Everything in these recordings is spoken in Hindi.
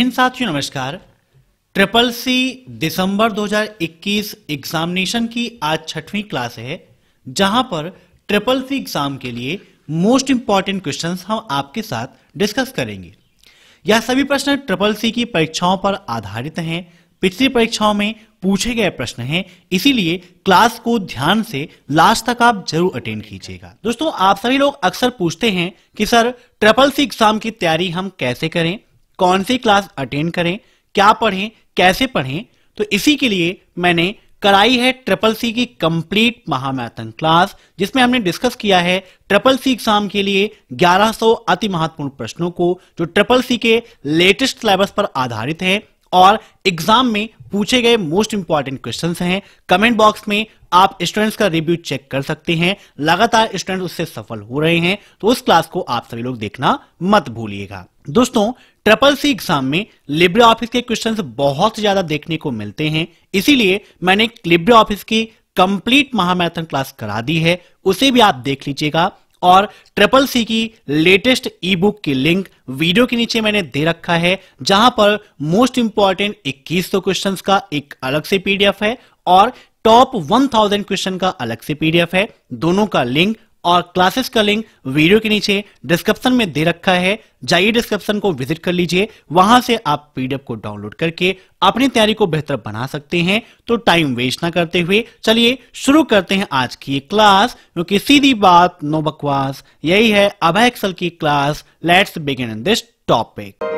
इन साथियों नमस्कार ट्रिपल सी दिसंबर 2021 एग्जामिनेशन की आज छठवीं क्लास है जहां पर ट्रिपल सी एग्जाम के लिए मोस्ट इंपॉर्टेंट क्वेश्चंस हम आपके साथ डिस्कस करेंगे यह सभी प्रश्न ट्रिपल सी की परीक्षाओं पर आधारित हैं पिछली परीक्षाओं में पूछे गए प्रश्न हैं इसीलिए क्लास को ध्यान से लास्ट तक आप जरूर अटेंड कीजिएगा दोस्तों आप सभी लोग अक्सर पूछते हैं कि सर ट्रिपल सी एग्जाम की तैयारी हम कैसे करें कौन सी क्लास अटेंड करें क्या पढ़ें कैसे पढ़ें तो इसी के लिए मैंने कराई है ट्रिपल सी की कंप्लीट महामैथन क्लास जिसमें हमने डिस्कस किया है ट्रिपल सी एग्जाम के लिए 1100 अति महत्वपूर्ण प्रश्नों को जो ट्रिपल सी के लेटेस्ट सिलेबस पर आधारित है और एग्जाम में पूछे गए मोस्ट इंपॉर्टेंट क्वेश्चन हैं कमेंट बॉक्स में आप स्टूडेंट्स का रिव्यू चेक कर सकते हैं लगातार स्टूडेंट उससे सफल हो रहे हैं तो उस क्लास को आप सभी लोग देखना मत भूलिएगा दोस्तों ट्रिपल सी एग्जाम में लिब्रे ऑफिस के क्वेश्चन बहुत ज्यादा देखने को मिलते हैं इसीलिए मैंने लिब्रे ऑफिस की कंप्लीट महामैथन क्लास करा दी है उसे भी आप देख लीजिएगा और ट्रिपल सी की लेटेस्ट ई बुक की लिंक वीडियो के नीचे मैंने दे रखा है जहां पर मोस्ट इंपॉर्टेंट इक्कीस सौ क्वेश्चन का एक अलग से पीडीएफ है और टॉप 1000 क्वेश्चन का अलग से पीडीएफ है दोनों का लिंक और क्लासेस का लिंक वीडियो के नीचे डिस्क्रिप्शन में दे रखा है जाइए डिस्क्रिप्शन को विजिट कर लीजिए वहां से आप पीडीएफ को डाउनलोड करके अपनी तैयारी को बेहतर बना सकते हैं तो टाइम वेस्ट ना करते हुए चलिए शुरू करते हैं आज की क्लास क्योंकि सीधी बात नो बकवास यही है अभय एक्सल की class let's begin this topic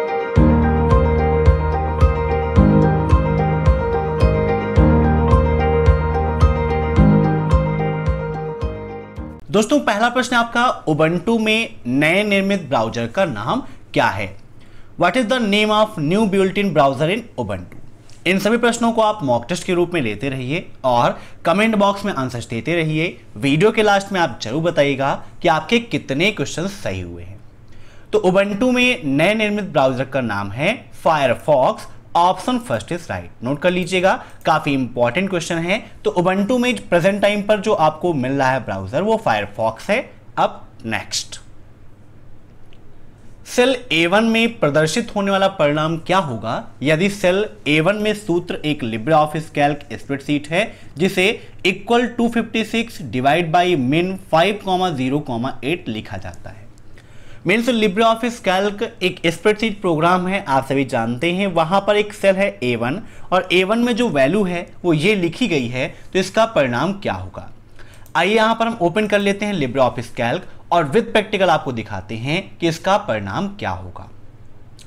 दोस्तों पहला प्रश्न आपका उबंटू में नए निर्मित ब्राउजर का नाम क्या है what is the name of new built in browser in Ubuntu इन सभी प्रश्नों को आप मॉक टेस्ट के रूप में लेते रहिए और कमेंट बॉक्स में आंसर्स देते रहिए वीडियो के लास्ट में आप जरूर बताइएगा कि आपके कितने क्वेश्चन सही हुए हैं तो उबंटू में नए निर्मित ब्राउजर का नाम है Firefox option first is right note कर लीजिएगा काफी इंपॉर्टेंट क्वेश्चन है तो उबंटू में प्रेजेंट टाइम पर जो आपको मिल रहा है ब्राउजर वो फायरफॉक्स है अब नेक्स्ट सेल ए वन में प्रदर्शित होने वाला परिणाम क्या होगा यदि सेल ए वन में सूत्र एक लिब्रे ऑफिस कैल्क स्प्रेडशीट है जिसे इक्वल 256 डिवाइड बाई मिन 5, 0, 8 लिखा जाता है मीन्स लिब्रे ऑफिस कैल्क एक स्प्रेडशीट प्रोग्राम है आप सभी जानते हैं वहाँ पर एक सेल है ए वन और ए वन में जो वैल्यू है वो ये लिखी गई है तो इसका परिणाम क्या होगा आइए यहाँ पर हम ओपन कर लेते हैं लिब्रे ऑफिस कैल्क और विद प्रैक्टिकल आपको दिखाते हैं कि इसका परिणाम क्या होगा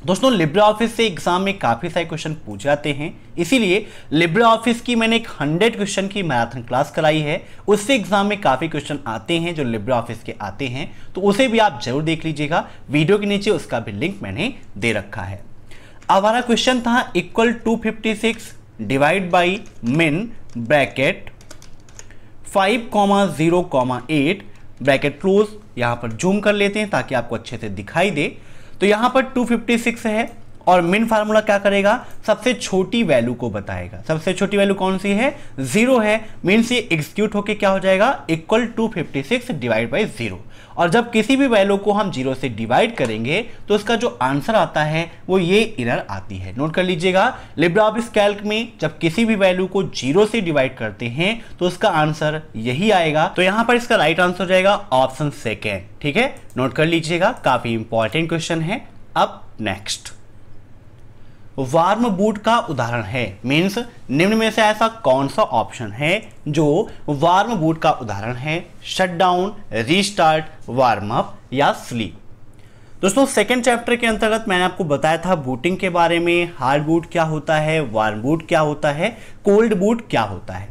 दोस्तों लिब्रा ऑफिस से एग्जाम में काफ़ी सारे क्वेश्चन पूछ जाते हैं इसीलिए लिब्रा ऑफिस की मैंने एक हंड्रेड क्वेश्चन की मैराथन क्लास कराई है उससे एग्जाम में काफ़ी क्वेश्चन आते हैं जो लिब्रा ऑफिस के आते हैं तो उसे भी आप जरूर देख लीजिएगा वीडियो के नीचे उसका भी लिंक मैंने दे रखा है अब हमारा क्वेश्चन था equal to fifty six divide by min bracket five comma zero comma eight bracket close यहाँ पर जूम कर लेते हैं ताकि आपको अच्छे से दिखाई दे तो यहां पर 256 है और मिन फार्मूला क्या करेगा सबसे छोटी वैल्यू को बताएगा सबसे छोटी वैल्यू कौन सी है जीरो है मीन्स ये एग्जीक्यूट होकर क्या हो जाएगा equal to fifty six divide by zero और जब किसी भी वैल्यू को हम जीरो से डिवाइड करेंगे तो उसका जो आंसर आता है वो ये इरर आती है नोट कर लीजिएगा लिब्राबिस कैल्क में जब किसी भी वैल्यू को जीरो से डिवाइड करते हैं तो उसका आंसर यही आएगा तो यहाँ पर इसका राइट आंसर हो जाएगा ऑप्शन सेकेंड ठीक है नोट कर लीजिएगा काफी इंपॉर्टेंट क्वेश्चन है अब नेक्स्ट वार्म बूट का उदाहरण है मीन्स निम्न में से ऐसा कौन सा ऑप्शन है जो वार्म बूट का उदाहरण है shutdown restart warm up या स्लीप दोस्तों सेकेंड चैप्टर के अंतर्गत मैंने आपको बताया था बूटिंग के बारे में हार्ड बूट क्या होता है वार्म बूट क्या होता है कोल्ड बूट क्या होता है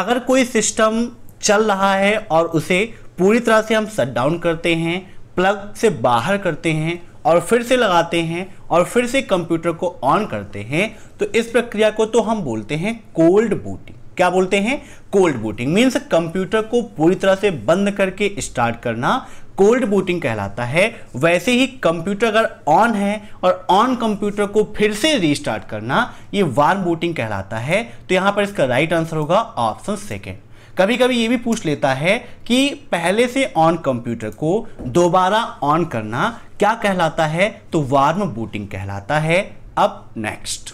अगर कोई सिस्टम चल रहा है और उसे पूरी तरह से हम शट डाउन करते हैं प्लग से बाहर करते हैं और फिर से लगाते हैं और फिर से कंप्यूटर को ऑन करते हैं तो इस प्रक्रिया को तो हम बोलते हैं कोल्ड बूटिंग क्या बोलते हैं कोल्ड बूटिंग मीन्स कंप्यूटर को पूरी तरह से बंद करके स्टार्ट करना कोल्ड बूटिंग कहलाता है वैसे ही कंप्यूटर अगर ऑन है और ऑन कंप्यूटर को फिर से रीस्टार्ट करना ये वार्म बूटिंग कहलाता है तो यहाँ पर इसका राइट आंसर होगा ऑप्शन सेकेंड कभी कभी ये भी पूछ लेता है कि पहले से ऑन कंप्यूटर को दोबारा ऑन करना क्या कहलाता है तो वार्म बूटिंग कहलाता है अब नेक्स्ट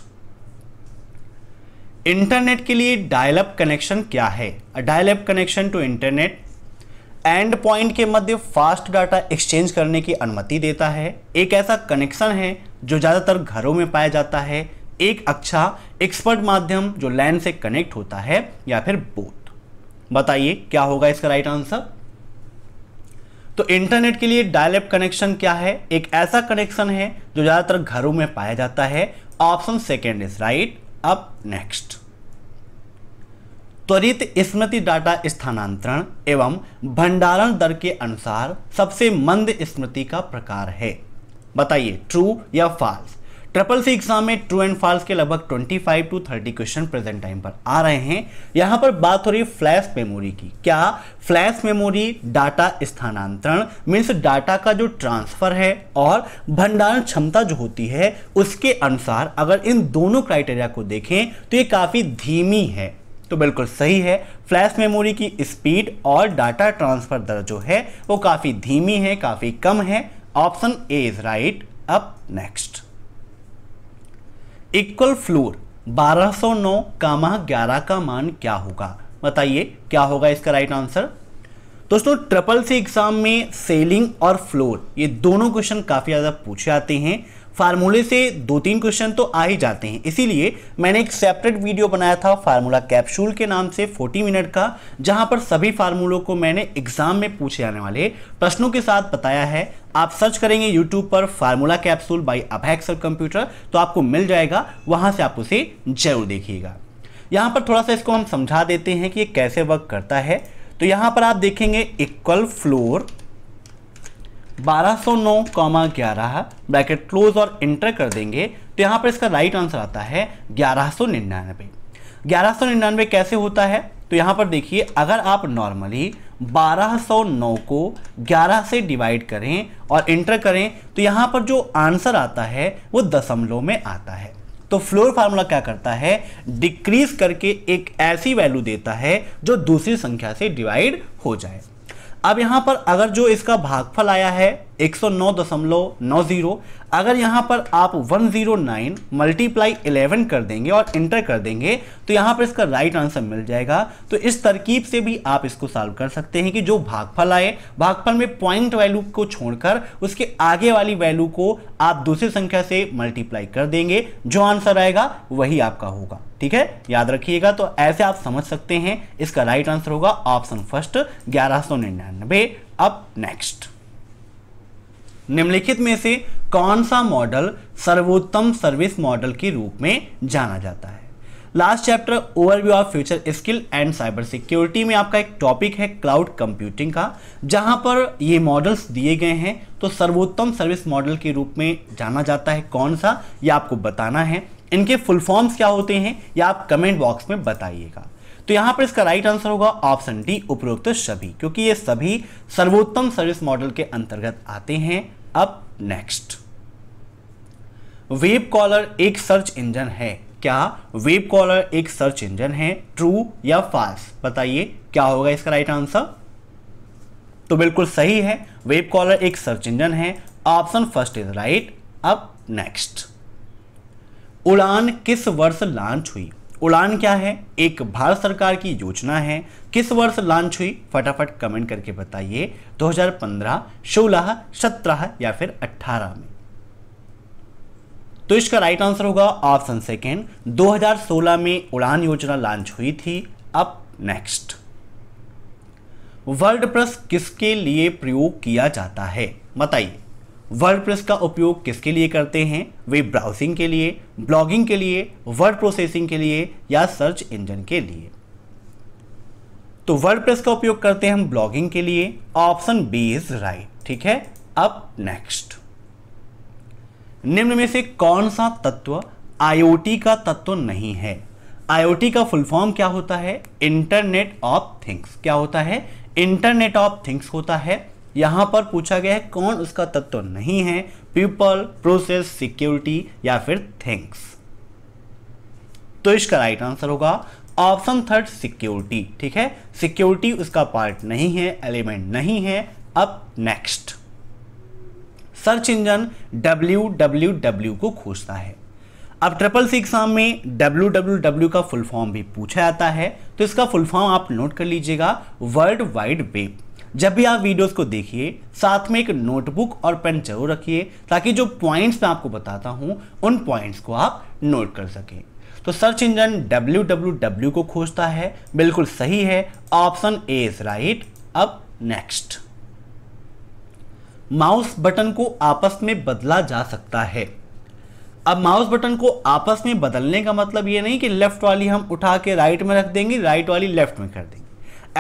इंटरनेट के लिए डायलअप कनेक्शन क्या है dial up connection to internet end point के मध्य फास्ट डाटा एक्सचेंज करने की अनुमति देता है एक ऐसा कनेक्शन है जो ज़्यादातर घरों में पाया जाता है एक अच्छा एक्सपर्ट माध्यम जो लैंड से कनेक्ट होता है या फिर बोथ बताइए क्या होगा इसका राइट आंसर तो इंटरनेट के लिए डायलअप कनेक्शन क्या है एक ऐसा कनेक्शन है जो ज़्यादातर घरों में पाया जाता है option second is right up next त्वरित स्मृति डाटा स्थानांतरण एवं भंडारण दर के अनुसार सबसे मंद स्मृति का प्रकार है बताइए ट्रू या फाल्स ट्रिपल सी एग्जाम में ट्रू एंड फॉल्स के लगभग 25 टू 30 क्वेश्चन प्रेजेंट टाइम पर आ रहे हैं यहाँ पर बात हो रही है फ्लैश मेमोरी की क्या फ्लैश मेमोरी डाटा स्थानांतरण मीन्स डाटा का जो ट्रांसफर है और भंडारण क्षमता जो होती है उसके अनुसार अगर इन दोनों क्राइटेरिया को देखें तो ये काफ़ी धीमी है तो बिल्कुल सही है फ्लैश मेमोरी की स्पीड और डाटा ट्रांसफर दर जो है वो काफ़ी धीमी है काफ़ी कम है option A is right up next equal floor 1209 comma 11 का मान क्या होगा बताइए क्या होगा इसका राइट आंसर दोस्तों ट्रिपल सी एग्जाम में सेलिंग और फ्लोर ये दोनों क्वेश्चन काफी ज्यादा पूछे आते हैं फार्मूले से दो तीन क्वेश्चन तो आ ही जाते हैं इसीलिए मैंने एक सेपरेट वीडियो बनाया था फार्मूला कैप्सूल के नाम से 40 मिनट का जहां पर सभी फार्मूलों को मैंने एग्जाम में पूछे जाने वाले प्रश्नों के साथ बताया है आप सर्च करेंगे यूट्यूब पर फार्मूला कैप्सूल बाई अभैक कंप्यूटर तो आपको मिल जाएगा वहां से आप उसे जरूर देखिएगा यहाँ पर थोड़ा सा इसको हम समझा देते हैं कि ये कैसे वर्क करता है तो यहाँ पर आप देखेंगे इक्वल फ्लोर बारह कॉमा ग्यारह ब्रैकेट क्लोज और इंटर कर देंगे तो यहाँ पर इसका राइट आंसर आता है ग्यारह 1199 कैसे होता है तो यहाँ पर देखिए अगर आप नॉर्मली 1209 को 11 से डिवाइड करें और इंटर करें तो यहाँ पर जो आंसर आता है वो दशमलव में आता है तो फ्लोर फार्मूला क्या करता है डिक्रीज करके एक ऐसी वैल्यू देता है जो दूसरी संख्या से डिवाइड हो जाए अब यहां पर अगर जो इसका भागफल आया है एक सौ नौ नौ जीरो अगर यहाँ पर आप 109 जीरो नाइन मल्टीप्लाई इलेवन कर देंगे और इंटर कर देंगे तो यहाँ पर इसका राइट आंसर मिल जाएगा तो इस तरकीब से भी आप इसको सॉल्व कर सकते हैं कि जो भागफल आए भागफल में पॉइंट वैल्यू को छोड़कर उसके आगे वाली वैल्यू को आप दूसरी संख्या से मल्टीप्लाई कर देंगे जो आंसर आएगा वही आपका होगा ठीक है याद रखिएगा तो ऐसे आप समझ सकते हैं इसका राइट आंसर होगा ऑप्शन फर्स्ट ग्यारह अब नेक्स्ट निम्नलिखित में से कौन सा मॉडल सर्वोत्तम सर्विस मॉडल के रूप में जाना जाता है last chapter overview of future skill and cyber security में आपका एक टॉपिक है क्लाउड कंप्यूटिंग का जहां पर ये मॉडल्स दिए गए हैं तो सर्वोत्तम सर्विस मॉडल के रूप में जाना जाता है कौन सा ये आपको बताना है इनके फुल फॉर्म्स क्या होते हैं या आप कमेंट बॉक्स में बताइएगा तो यहाँ पर इसका राइट आंसर होगा ऑप्शन डी उपरोक्त सभी क्योंकि ये सभी सर्वोत्तम सर्विस मॉडल के अंतर्गत आते हैं अब नेक्स्ट वेब कॉलर एक सर्च इंजन है क्या वेब कॉलर एक सर्च इंजन है ट्रू या फॉल्स बताइए क्या होगा इसका राइट आंसर तो बिल्कुल सही है वेब कॉलर एक सर्च इंजन है ऑप्शन फर्स्ट इज राइट अब नेक्स्ट उड़ान किस वर्ष लॉन्च हुई उड़ान क्या है एक भारत सरकार की योजना है किस वर्ष लॉन्च हुई फटाफट कमेंट करके बताइए 2015, 16, 17 या फिर 18 में तो इसका राइट आंसर होगा ऑप्शन सेकेंड 2016 में उड़ान योजना लॉन्च हुई थी अब नेक्स्ट वर्ल्ड प्रेस किसके लिए प्रयोग किया जाता है बताइए वर्ड का उपयोग किसके लिए करते हैं वे ब्राउजिंग के लिए ब्लॉगिंग के लिए वर्ड प्रोसेसिंग के लिए या सर्च इंजन के लिए तो वर्ड का उपयोग करते हैं हम ब्लॉगिंग के लिए ऑप्शन बी इज राइट ठीक है अब नेक्स्ट निम्न में से कौन सा तत्व आईओटी का तत्व नहीं है आईओटी का फुल फॉर्म क्या होता है इंटरनेट ऑफ थिंग्स क्या होता है इंटरनेट ऑफ थिंग्स होता है यहाँ पर पूछा गया है कौन उसका तत्व नहीं है पीपल प्रोसेस सिक्योरिटी या फिर थिंग्स तो इसका राइट आंसर होगा ऑप्शन थर्ड सिक्योरिटी ठीक है सिक्योरिटी उसका पार्ट नहीं है एलिमेंट नहीं है अब next search engine W W W को खोजता है अब ट्रिपल सी एग्जाम में डब्ल्यू डब्ल्यू डब्ल्यू का फुल फॉर्म भी पूछा जाता है तो इसका फुल फॉर्म आप नोट कर लीजिएगा वर्ल्ड वाइड वेब जब भी आप वीडियोस को देखिए साथ में एक नोटबुक और पेन जरूर रखिए ताकि जो पॉइंट्स मैं आपको बताता हूँ उन पॉइंट्स को आप नोट कर सकें तो सर्च इंजन डब्ल्यू को खोजता है बिल्कुल सही है ऑप्शन ए इज राइट अब नेक्स्ट माउस बटन को आपस में बदला जा सकता है अब माउस बटन को आपस में बदलने का मतलब यह नहीं कि लेफ्ट वाली हम उठा के राइट में रख देंगे राइट वाली लेफ्ट में कर देंगे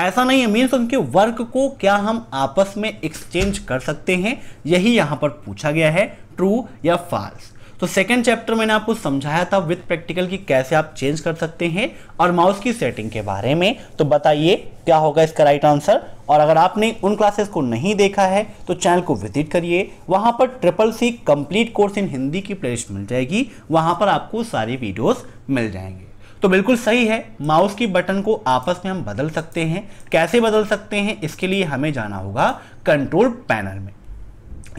ऐसा नहीं है मीन्स उनके वर्क को क्या हम आपस में एक्सचेंज कर सकते हैं यही यहाँ पर पूछा गया है ट्रू या फॉल्स तो सेकेंड चैप्टर मैंने आपको समझाया था विथ प्रैक्टिकल की कैसे आप चेंज कर सकते हैं और माउस की सेटिंग के बारे में तो बताइए क्या होगा इसका राइट आंसर और अगर आपने उन क्लासेस को नहीं देखा है तो चैनल को विजिट करिए वहाँ पर triple C complete course in Hindi की प्लेलिस्ट मिल जाएगी वहां पर आपको सारी वीडियोस मिल जाएंगे तो बिल्कुल सही है माउस की बटन को आपस में हम बदल सकते हैं कैसे बदल सकते हैं इसके लिए हमें जाना होगा कंट्रोल पैनल में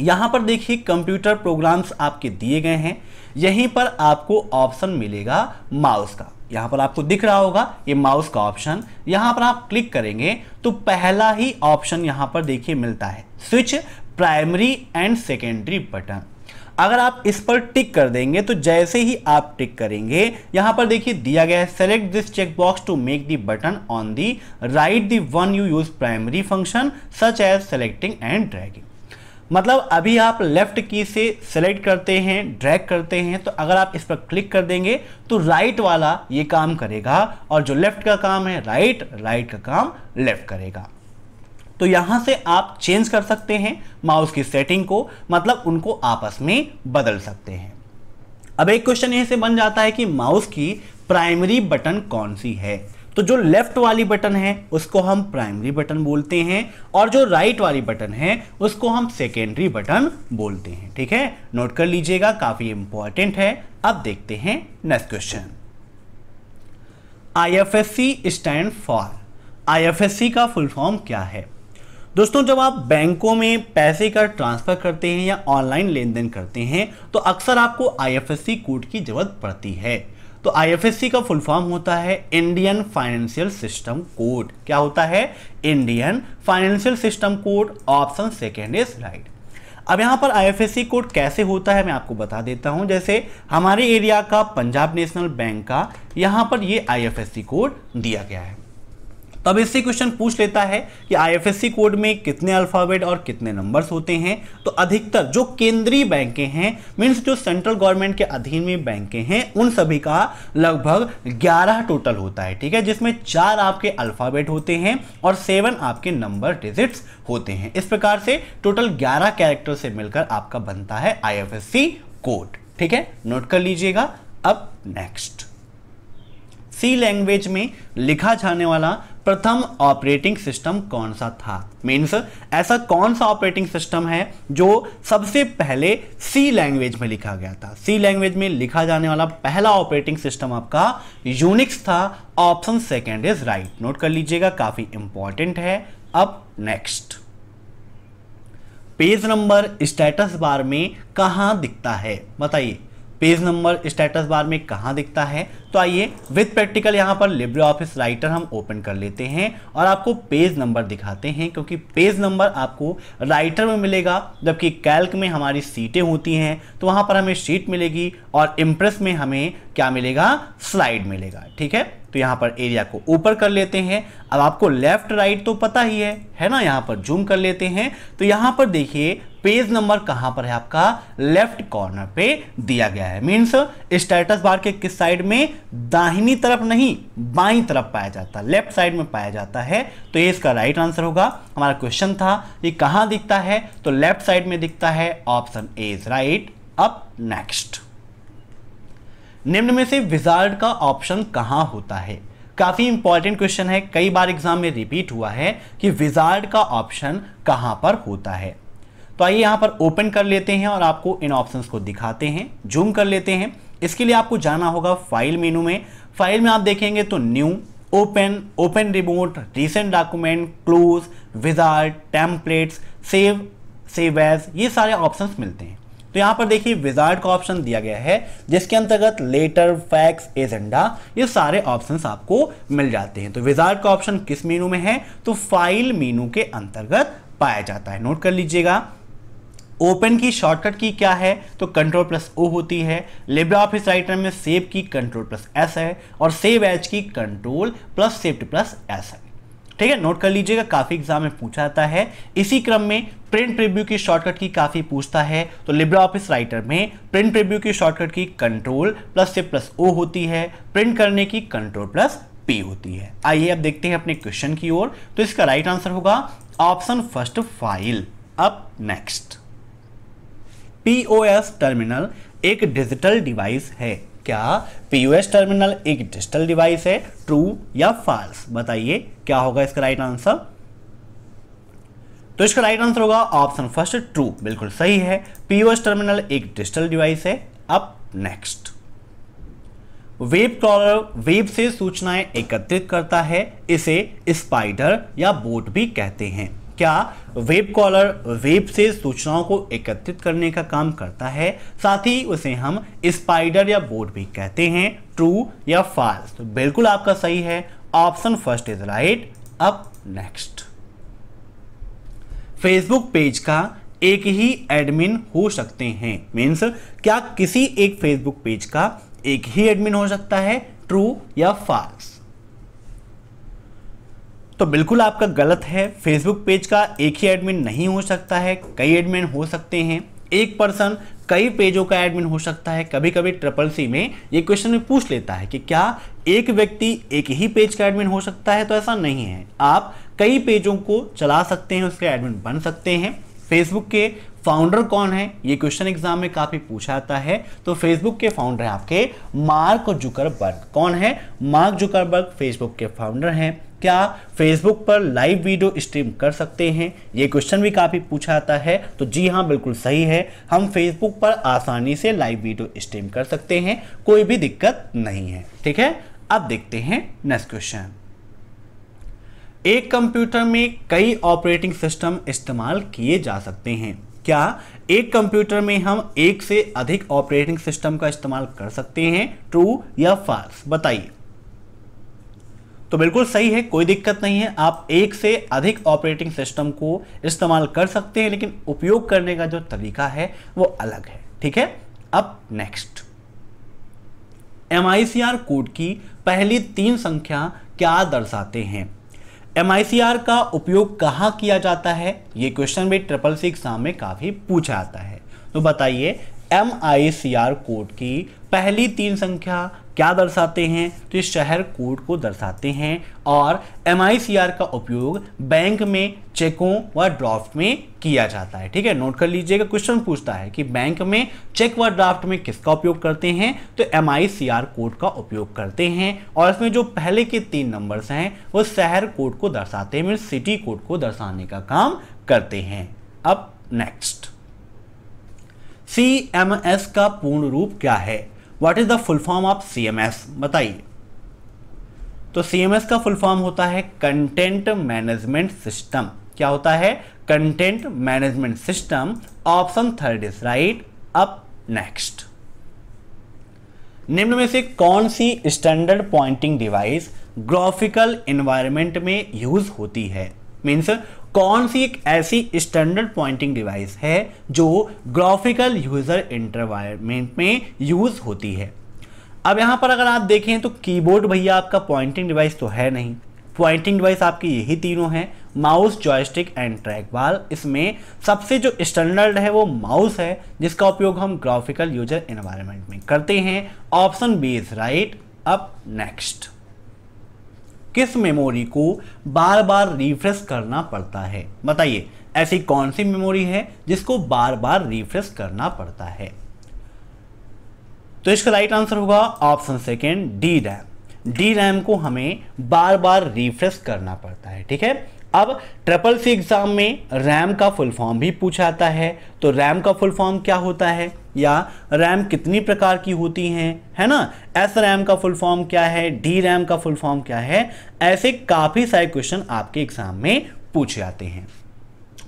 यहां पर देखिए कंप्यूटर प्रोग्राम्स आपके दिए गए हैं यहीं पर आपको ऑप्शन मिलेगा माउस का यहां पर आपको दिख रहा होगा ये माउस का ऑप्शन यहां पर आप क्लिक करेंगे तो पहला ही ऑप्शन यहां पर देखिए मिलता है switch primary and secondary button अगर आप इस पर टिक कर देंगे तो जैसे ही आप टिक करेंगे यहां पर देखिए दिया गया है select this checkbox to make the button on the right the one you use primary function such as selecting and dragging मतलब अभी आप लेफ्ट की से सेलेक्ट करते हैं ड्रैग करते हैं तो अगर आप इस पर क्लिक कर देंगे तो राइट वाला ये काम करेगा और जो लेफ्ट का काम है राइट राइट का काम लेफ्ट करेगा तो यहां से आप चेंज कर सकते हैं माउस की सेटिंग को मतलब उनको आपस में बदल सकते हैं अब एक क्वेश्चन यहीं से बन जाता है कि माउस की प्राइमरी बटन कौन सी है तो जो लेफ्ट वाली बटन है उसको हम प्राइमरी बटन बोलते हैं और जो राइट वाली बटन है उसको हम सेकेंडरी बटन बोलते हैं ठीक है नोट कर लीजिएगा काफ़ी इंपॉर्टेंट है अब देखते हैं next question I F S C stand for I F S C का फुल फॉर्म क्या है दोस्तों जब आप बैंकों में पैसे का ट्रांसफर करते हैं या ऑनलाइन लेन देन करते हैं तो अक्सर आपको आईएफएससी कोड की जरूरत पड़ती है तो आईएफएससी का फुल फॉर्म होता है इंडियन फाइनेंशियल सिस्टम कोड क्या होता है Indian financial system code option second is right अब यहाँ पर आईएफएससी कोड कैसे होता है मैं आपको बता देता हूँ जैसे हमारे एरिया का पंजाब नेशनल बैंक का यहाँ पर ये आईएफएससी कोड दिया गया है तब इससे क्वेश्चन पूछ लेता है कि आईएफएससी कोड में कितने अल्फाबेट और कितने नंबर्स होते हैं तो अधिकतर जो केंद्रीय बैंकें हैं मीन्स जो सेंट्रल गवर्नमेंट के अधीन में बैंकें हैं उन सभी का लगभग 11 टोटल होता है ठीक है जिसमें चार आपके अल्फाबेट होते हैं और सेवन आपके नंबर डिजिट्स होते हैं इस प्रकार से टोटल ग्यारह कैरेक्टर से मिलकर आपका बनता है आई कोड ठीक है नोट कर लीजिएगा अब नेक्स्ट सी लैंग्वेज में लिखा जाने वाला प्रथम ऑपरेटिंग सिस्टम कौन सा था मीन्स ऐसा कौन सा ऑपरेटिंग सिस्टम है जो सबसे पहले सी लैंग्वेज में लिखा गया था सी लैंग्वेज में लिखा जाने वाला पहला ऑपरेटिंग सिस्टम आपका यूनिक्स था option second is right note कर लीजिएगा काफी इंपॉर्टेंट है अब next page number status bar में कहा दिखता है बताइए पेज नंबर स्टेटस बार में कहाँ दिखता है तो आइए विद प्रैक्टिकल यहाँ पर लिब्रे ऑफिस राइटर हम ओपन कर लेते हैं और आपको पेज नंबर दिखाते हैं क्योंकि पेज नंबर आपको राइटर में मिलेगा जबकि कैल्क में हमारी सीटें होती हैं तो वहाँ पर हमें शीट मिलेगी और इम्प्रेस में हमें क्या मिलेगा स्लाइड मिलेगा ठीक है तो यहाँ पर एरिया को ऊपर कर लेते हैं अब आपको लेफ्ट राइट तो पता ही है है ना यहाँ पर जूम कर लेते हैं तो यहाँ पर देखिए पेज नंबर कहां पर है आपका लेफ्ट कॉर्नर पे दिया गया है मीन्स स्टेटस बार के किस साइड में दाहिनी तरफ नहीं बाई तरफ पाया जाता है लेफ्ट साइड में पाया जाता है तो ये इसका राइट आंसर होगा हमारा क्वेश्चन था ये कहां दिखता है तो लेफ्ट साइड में दिखता है option A is right up next निम्न में से विजार्ड का ऑप्शन कहां होता है काफ़ी इंपॉर्टेंट क्वेश्चन है कई बार एग्जाम में रिपीट हुआ है कि विजार्ड का ऑप्शन कहां पर होता है तो आइए यहां पर ओपन कर लेते हैं और आपको इन ऑप्शंस को दिखाते हैं जूम कर लेते हैं इसके लिए आपको जाना होगा फाइल मेनू में फाइल में आप देखेंगे तो new open open remote recent document close wizard templates save save as ये सारे ऑप्शंस मिलते हैं तो यहां पर देखिए विजार्ड का ऑप्शन दिया गया है जिसके अंतर्गत लेटर फैक्स एजेंडा ये सारे ऑप्शंस आपको मिल जाते हैं तो विजार्ड का ऑप्शन किस मेनू में है तो फाइल मेनू के अंतर्गत पाया जाता है नोट कर लीजिएगा ओपन की शॉर्टकट की क्या है तो कंट्रोल प्लस ओ होती है लिब्रा ऑफिस राइटर में save key control plus S है और save as key control plus shift plus S है ठीक है नोट कर लीजिएगा काफ़ी एग्जाम में पूछा जाता है इसी क्रम में प्रिंट प्रिव्यू की शॉर्टकट की काफ़ी पूछता है तो लिब्रा ऑफिस राइटर में प्रिंट प्रिव्यू की शॉर्टकट की कंट्रोल प्लस से प्लस ओ होती है प्रिंट करने की कंट्रोल प्लस पी होती है आइए अब देखते हैं अपने क्वेश्चन की ओर तो इसका राइट आंसर होगा ऑप्शन फर्स्ट फाइल अब नेक्स्ट पीओएस टर्मिनल एक डिजिटल डिवाइस है क्या पीओएस टर्मिनल एक डिजिटल डिवाइस है ट्रू या फॉल्स बताइए क्या होगा इसका राइट आंसर तो इसका राइट आंसर होगा ऑप्शन फर्स्ट ट्रू बिल्कुल सही है पीओएस टर्मिनल एक डिजिटल डिवाइस है अब नेक्स्ट वेब क्रॉलर वेब से सूचनाएं एकत्रित करता है इसे स्पाइडर या बोट भी कहते हैं क्या वेब कॉलर वेब से सूचनाओं को एकत्रित करने का काम करता है साथ ही उसे हम स्पाइडर या बोर्ड भी कहते हैं ट्रू या फाल्स तो बिल्कुल आपका सही है ऑप्शन फर्स्ट इज राइट अब नेक्स्ट फेसबुक पेज का एक ही एडमिन हो सकते हैं मीन्स क्या किसी एक फेसबुक पेज का एक ही एडमिन हो सकता है ट्रू या फाल्स तो बिल्कुल आपका गलत है फेसबुक पेज का एक ही एडमिन नहीं हो सकता है कई एडमिन हो सकते हैं एक पर्सन कई पेजों का एडमिन हो सकता है कभी कभी ट्रिपल सी में ये क्वेश्चन भी पूछ लेता है कि क्या एक व्यक्ति एक ही पेज का एडमिन हो सकता है तो ऐसा नहीं है आप कई पेजों को चला सकते हैं उसके एडमिन बन सकते हैं फेसबुक के फाउंडर कौन है ये क्वेश्चन एग्जाम में काफ़ी पूछा जाता है तो फेसबुक के फाउंडर हैं आपके मार्क जुकरबर्ग कौन है मार्क जुकरबर्ग फेसबुक के फाउंडर हैं क्या फेसबुक पर लाइव वीडियो स्ट्रीम कर सकते हैं ये क्वेश्चन भी काफ़ी पूछा जाता है तो जी हाँ बिल्कुल सही है हम फेसबुक पर आसानी से लाइव वीडियो स्ट्रीम कर सकते हैं कोई भी दिक्कत नहीं है ठीक है अब देखते हैं नेक्स्ट क्वेश्चन एक कंप्यूटर में कई ऑपरेटिंग सिस्टम इस्तेमाल किए जा सकते हैं क्या एक कंप्यूटर में हम एक से अधिक ऑपरेटिंग सिस्टम का इस्तेमाल कर सकते हैं ट्रू या फॉल्स बताइए तो बिल्कुल सही है कोई दिक्कत नहीं है आप एक से अधिक ऑपरेटिंग सिस्टम को इस्तेमाल कर सकते हैं लेकिन उपयोग करने का जो तरीका है वो अलग है ठीक है अब नेक्स्ट एम कोड की पहली तीन संख्या क्या दर्शाते हैं एम का उपयोग कहाँ किया जाता है ये क्वेश्चन भी ट्रिपल सी एग्जाम में काफ़ी पूछा जाता है तो बताइए एम कोड की पहली तीन संख्या क्या दर्शाते हैं तो ये शहर कोड को दर्शाते हैं और एम का उपयोग बैंक में चेकों व ड्राफ्ट में किया जाता है ठीक है नोट कर लीजिएगा क्वेश्चन पूछता है कि बैंक में चेक व ड्राफ्ट में किसका उपयोग करते हैं तो एम कोड का उपयोग करते हैं और इसमें जो पहले के तीन नंबर्स हैं वो शहर कोड को दर्शाते हैं मीन सिटी कोड को दर्शाने का काम करते हैं अब नेक्स्ट सी एम एस का पूर्ण रूप क्या है what is the full form of C M S बताइए तो सी एम एस का फुल फॉर्म होता है कंटेंट मैनेजमेंट सिस्टम क्या होता है content management system option third is right up next निम्न में से कौन सी standard pointing device graphical environment में यूज होती है मीन्स कौन सी एक ऐसी स्टैंडर्ड पॉइंटिंग डिवाइस है जो ग्राफिकल यूजर इंटरवायरमेंट में यूज होती है अब यहां पर अगर आप देखें तो कीबोर्ड भैया आपका पॉइंटिंग डिवाइस तो है नहीं पॉइंटिंग डिवाइस आपकी यही तीनों हैं माउस जॉयस्टिक एंड ट्रैक बाल इसमें सबसे जो स्टैंडर्ड है वो माउस है जिसका उपयोग हम ग्राफिकल यूजर एनवायरमेंट में करते हैं option B is right up next किस मेमोरी को बार बार रिफ्रेश करना पड़ता है बताइए ऐसी कौन सी मेमोरी है जिसको बार बार रिफ्रेश करना पड़ता है तो इसका राइट आंसर होगा option second D RAM D RAM को हमें बार बार रिफ्रेश करना पड़ता है ठीक है अब ट्रिपल सी एग्जाम में रैम का फुल फॉर्म भी पूछा जाता है तो रैम का फुल फॉर्म क्या होता है या रैम कितनी प्रकार की होती हैं है ना एस रैम का फुल फॉर्म क्या है डी रैम का फुल फॉर्म क्या है ऐसे काफ़ी सारे क्वेश्चन आपके एग्जाम में पूछे जाते हैं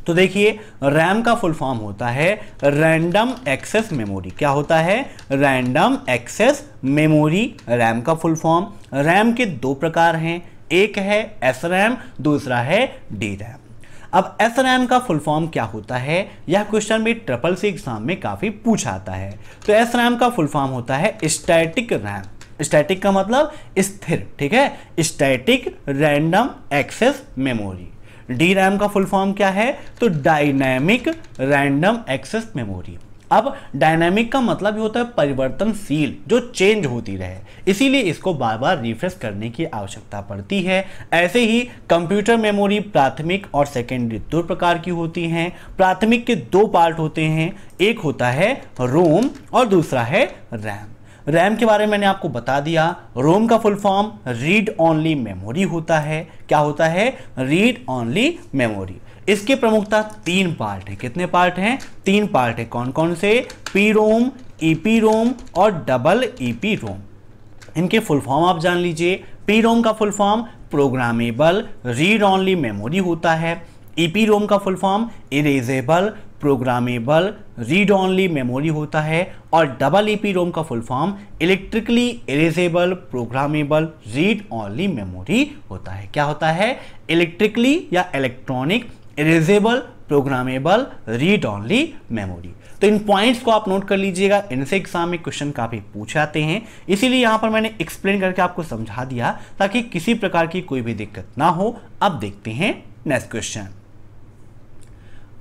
तो देखिए रैम का फुल फॉर्म होता है रैंडम एक्सेस मेमोरी क्या होता है रैंडम एक्सेस मेमोरी रैम का फुल फॉर्म रैम के दो प्रकार हैं एक है एस रैम दूसरा है डी रैम अब एस का फुल फॉर्म क्या होता है यह क्वेश्चन भी ट्रिपल सी एग्जाम में काफ़ी पूछा आता है तो एस का फुल फॉर्म होता है स्टैटिक रैम स्टैटिक का मतलब स्थिर ठीक है static random access memory D RAM का फुल फॉर्म क्या है तो डायनेमिक रैंडम एक्सेस मेमोरी अब डायनामिक का मतलब ये होता है परिवर्तनशील जो चेंज होती रहे इसीलिए इसको बार बार रिफ्रेश करने की आवश्यकता पड़ती है ऐसे ही कंप्यूटर मेमोरी प्राथमिक और सेकेंडरी दो प्रकार की होती हैं प्राथमिक के दो पार्ट होते हैं एक होता है रोम और दूसरा है रैम रैम के बारे में मैंने आपको बता दिया रोम का full form read only memory होता है क्या होता है रीड ओनली मेमोरी इसके प्रमुखता तीन पार्ट है कितने पार्ट हैं तीन पार्ट है कौन कौन से पी रोम ईपी रोम और डबल ईपी रोम इनके फुल फॉर्म आप जान लीजिए पी रोम का full form programmable read only memory होता है ईपी e रोम का full form erasable programmable read only memory होता है और डबल ईपी रोम का full form electrically erasable programmable read only memory होता है क्या होता है इलेक्ट्रिकली या electronic erasable programmable read only memory तो इन पॉइंट्स को आप नोट कर लीजिएगा इनसे एग्जाम में क्वेश्चन काफ़ी पूछ जाते हैं इसीलिए यहां पर मैंने एक्सप्लेन करके आपको समझा दिया ताकि किसी प्रकार की कोई भी दिक्कत ना हो अब देखते हैं नेक्स्ट क्वेश्चन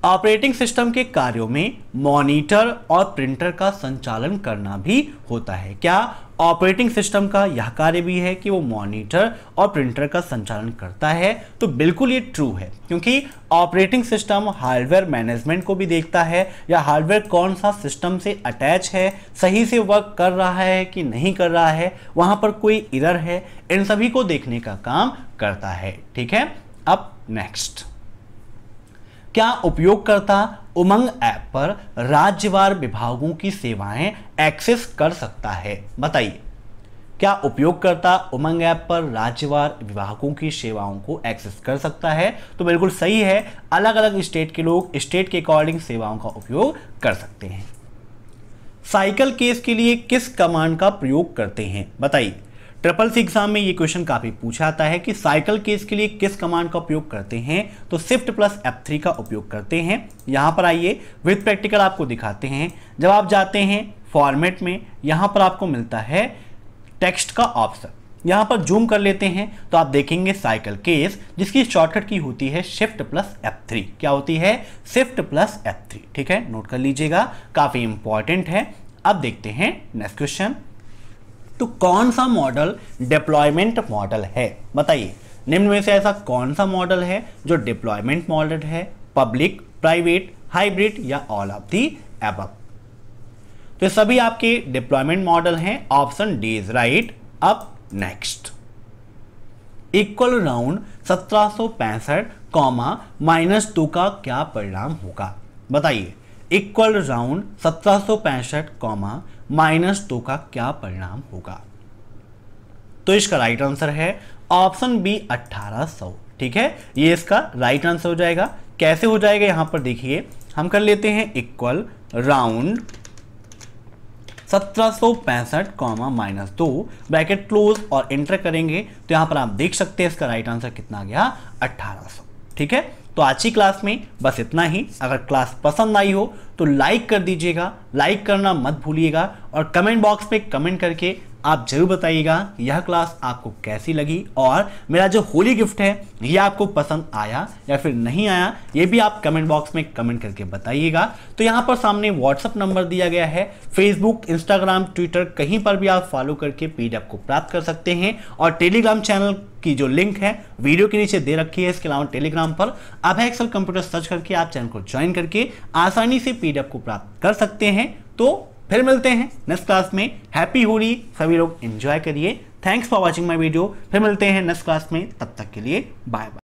ऑपरेटिंग सिस्टम के कार्यों में मॉनिटर और प्रिंटर का संचालन करना भी होता है क्या ऑपरेटिंग सिस्टम का यह कार्य भी है कि वो मॉनिटर और प्रिंटर का संचालन करता है तो बिल्कुल ये ट्रू है क्योंकि ऑपरेटिंग सिस्टम हार्डवेयर मैनेजमेंट को भी देखता है या हार्डवेयर कौन सा सिस्टम से अटैच है सही से वर्क कर रहा है कि नहीं कर रहा है वहाँ पर कोई इरर है इन सभी को देखने का काम करता है ठीक है अब नेक्स्ट क्या उपयोगकर्ता उमंग ऐप पर राज्यवार विभागों की सेवाएं एक्सेस कर सकता है बताइए क्या उपयोगकर्ता उमंग ऐप पर राज्यवार विभागों की सेवाओं को एक्सेस कर सकता है तो बिल्कुल सही है अलग अलग स्टेट के लोग स्टेट के अकॉर्डिंग सेवाओं का उपयोग कर सकते हैं साइकिल केस के लिए किस कमांड का प्रयोग करते हैं बताइए ट्रिपल सी एग्जाम में ये क्वेश्चन काफी पूछा आता है कि साइकिल केस के लिए किस कमांड का उपयोग करते हैं तो सिफ्ट प्लस एफ थ्री का उपयोग करते हैं यहां पर आइए विद प्रैक्टिकल आपको दिखाते हैं जब आप जाते हैं फॉर्मेट में यहां पर आपको मिलता है टेक्स्ट का ऑप्शन यहां पर जूम कर लेते हैं तो आप देखेंगे साइकिल केस जिसकी शॉर्टकट की होती है शिफ्ट प्लस एफ थ्री क्या होती है शिफ्ट प्लस एफ थ्री ठीक है नोट कर लीजिएगा काफ़ी इंपॉर्टेंट है अब देखते हैं नेक्स्ट क्वेश्चन तो कौन सा मॉडल डिप्लॉयमेंट मॉडल है बताइए निम्न में से ऐसा कौन सा मॉडल है जो डिप्लॉयमेंट मॉडल है पब्लिक प्राइवेट हाइब्रिड या ऑल ऑफ दी एबव तो सभी आपके डिप्लॉयमेंट मॉडल हैं ऑप्शन डी इज राइट अब नेक्स्ट इक्वल राउंड सत्रह कॉमा माइनस टू का क्या परिणाम होगा बताइए इक्वल राउंड सत्रह कॉमा माइनस दो का क्या परिणाम होगा तो इसका राइट आंसर है ऑप्शन बी 1800 ठीक है ये इसका राइट आंसर हो जाएगा कैसे हो जाएगा यहां पर देखिए हम कर लेते हैं इक्वल राउंड सत्रह कॉमा माइनस दो ब्रैकेट क्लोज और एंटर करेंगे तो यहां पर आप देख सकते हैं इसका राइट आंसर कितना गया 1800 ठीक है तो आज की क्लास में बस इतना ही अगर क्लास पसंद आई हो तो लाइक कर दीजिएगा लाइक करना मत भूलिएगा और कमेंट बॉक्स में कमेंट करके आप जरूर बताइएगा यह क्लास आपको कैसी लगी और मेरा जो होली गिफ्ट है यह आपको पसंद आया या फिर नहीं आया ये भी आप कमेंट बॉक्स में कमेंट करके बताइएगा तो यहाँ पर सामने व्हाट्सअप नंबर दिया गया है फेसबुक इंस्टाग्राम ट्विटर कहीं पर भी आप फॉलो करके पीडीएफ को प्राप्त कर सकते हैं और टेलीग्राम चैनल की जो लिंक है वीडियो के नीचे दे रखी है इसके अलावा टेलीग्राम पर अब एक्सल कंप्यूटर सर्च करके आप चैनल को ज्वाइन करके आसानी से पीडीएफ को प्राप्त कर सकते हैं तो फिर मिलते हैं नेक्स्ट क्लास में हैप्पी होली सभी लोग एंजॉय करिए thanks for watching my video फिर मिलते हैं नेक्स्ट क्लास में तब तक के लिए बाय बाय